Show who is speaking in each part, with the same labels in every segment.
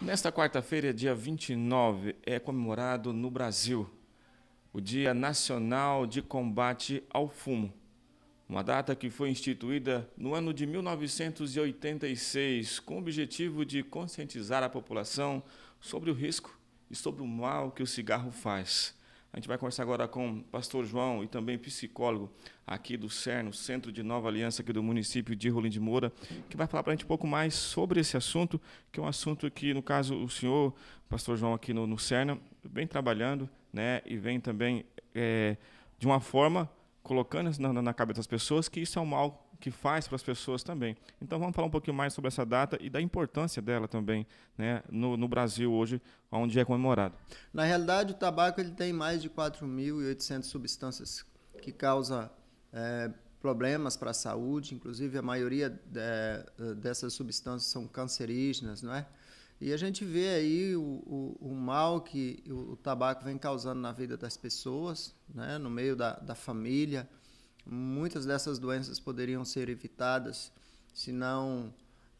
Speaker 1: Nesta quarta-feira, dia 29, é comemorado no Brasil o Dia Nacional de Combate ao Fumo, uma data que foi instituída no ano de 1986 com o objetivo de conscientizar a população sobre o risco e sobre o mal que o cigarro faz. A gente vai conversar agora com o pastor João e também psicólogo aqui do CERN, Centro de Nova Aliança aqui do município de Rolim de Moura, que vai falar para a gente um pouco mais sobre esse assunto, que é um assunto que, no caso, o senhor, pastor João, aqui no, no CERN, vem trabalhando né, e vem também, é, de uma forma, colocando na, na cabeça das pessoas que isso é um mal que faz para as pessoas também. Então vamos falar um pouquinho mais sobre essa data e da importância dela também né, no, no Brasil hoje, onde é comemorado. Na realidade, o tabaco ele tem mais de
Speaker 2: 4.800 substâncias que causam é, problemas para a saúde, inclusive a maioria de, é, dessas substâncias são cancerígenas, não é? E a gente vê aí o, o, o mal que o, o, tabaco vem causando na vida das pessoas, né, no meio da, da família, muitas dessas doenças poderiam ser evitadas se não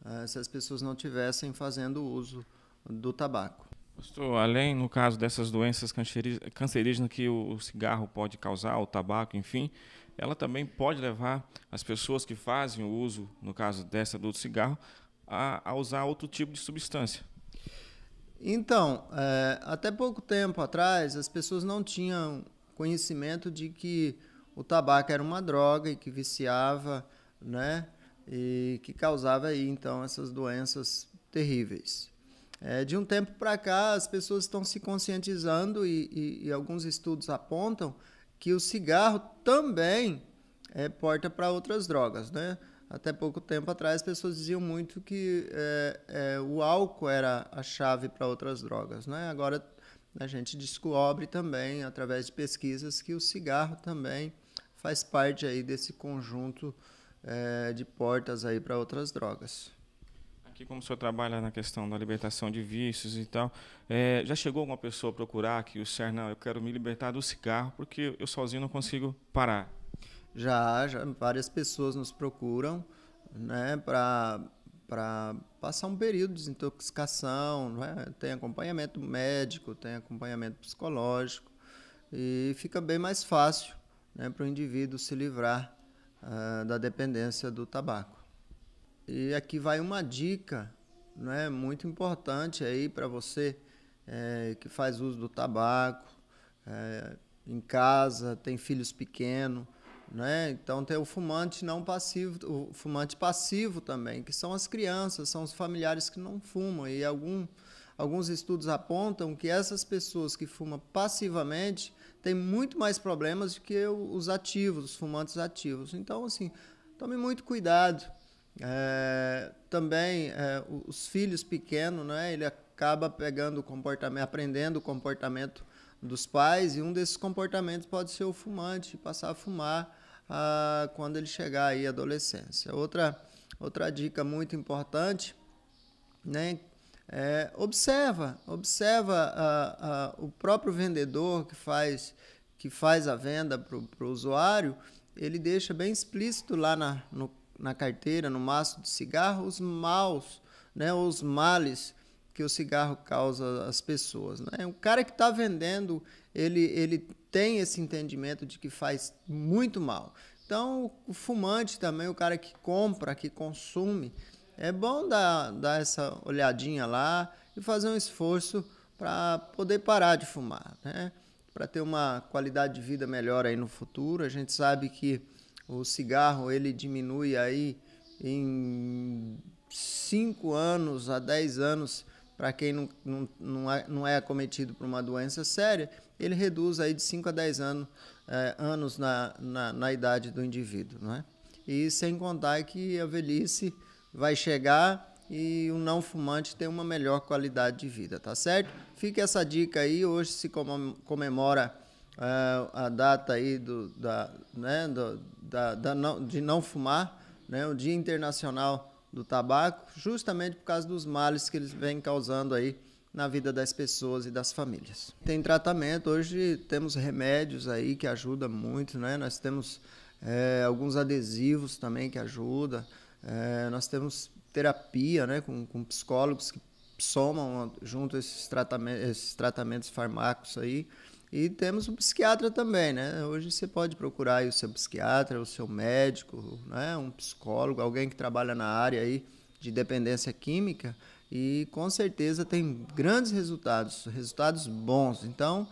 Speaker 2: eh, se as pessoas não tivessem fazendo uso do tabaco.
Speaker 1: Pastor, além no caso dessas doenças cancerígenas que o cigarro pode causar, o tabaco, enfim, ela também pode levar as pessoas que fazem o uso, no caso dessa do cigarro, a, a usar outro tipo de substância. Então, é, até pouco tempo atrás, as pessoas não tinham
Speaker 2: conhecimento de que o tabaco era uma droga e que viciava, né? E que causava aí então essas doenças terríveis. É, de um tempo para cá, as pessoas estão se conscientizando e, e, e, alguns estudos apontam que o cigarro também é porta para outras drogas, né? Até pouco tempo atrás, as pessoas diziam muito que é, é, o álcool era a chave para outras drogas, né? Agora a gente descobre também, através de pesquisas, que o cigarro também faz parte aí desse conjunto é, de portas aí para outras drogas.
Speaker 1: Aqui como o senhor trabalha na questão da libertação de vícios e tal, é, já chegou alguma pessoa procurar que o senhor, não, eu quero me libertar do cigarro porque eu sozinho não consigo parar?
Speaker 2: Já, já várias pessoas nos procuram, né, para para passar um período de desintoxicação, né? tem acompanhamento médico, tem acompanhamento psicológico e fica bem mais fácil né, para o indivíduo se livrar uh, da dependência do tabaco. E aqui vai uma dica né, muito importante aí para você é, que faz uso do tabaco é, em casa, tem filhos pequenos. Né? Então tem o fumante não passivo, o fumante passivo também, que são as crianças, são os familiares que não fumam. E algum, alguns estudos apontam que essas pessoas que fumam passivamente tem muito mais problemas do que os ativos, os fumantes ativos. Então, assim, tome muito cuidado. É, também é, os filhos pequenos, né, ele acaba pegando o comportamento, aprendendo o comportamento dos pais e um desses comportamentos pode ser o fumante, passar a fumar ah, quando ele chegar aí à adolescência. Outra, outra dica muito importante, né, é, observa, observa ah, ah, o próprio vendedor que faz, que faz a venda para o usuário, ele deixa bem explícito lá na, no, na carteira, no maço de cigarro, os maus, né, os males que o cigarro causa às pessoas. Né? O cara que está vendendo, ele, ele tem esse entendimento de que faz muito mal. Então, o fumante também, o cara que compra, que consome, é bom dar, dar essa olhadinha lá e fazer um esforço para poder parar de fumar, né? Para ter uma qualidade de vida melhor aí no futuro. A gente sabe que o cigarro ele diminui aí em 5 anos a 10 anos para quem não, não, não, é, não é acometido por uma doença séria, ele reduz aí de 5 a 10 anos, é, anos na, na, na idade do indivíduo, não é? E sem contar que a velhice vai chegar e o não fumante tem uma melhor qualidade de vida, tá certo? Fica essa dica aí, hoje se comemora uh, a data aí do, da, né, do, da, da não, de não fumar, né, o Dia Internacional do Tabaco, justamente por causa dos males que eles vêm causando aí na vida das pessoas e das famílias. Tem tratamento, hoje temos remédios aí que ajudam muito, né? Nós temos é, alguns adesivos também que ajudam. É, nós temos terapia né, com, com psicólogos que somam junto esses, tratamentos, esses tratamentos farmacos aí. E temos um psiquiatra também, né? Hoje você pode procurar o seu psiquiatra, o seu médico, né? um psicólogo, alguém que trabalha na área aí de dependência química e com certeza tem grandes resultados, resultados bons. Então,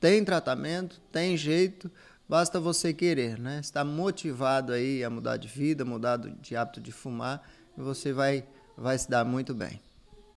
Speaker 2: tem tratamento, tem jeito. Basta você querer, né? Estar motivado aí a mudar de vida, mudar de hábito de fumar, você vai, vai se dar muito bem.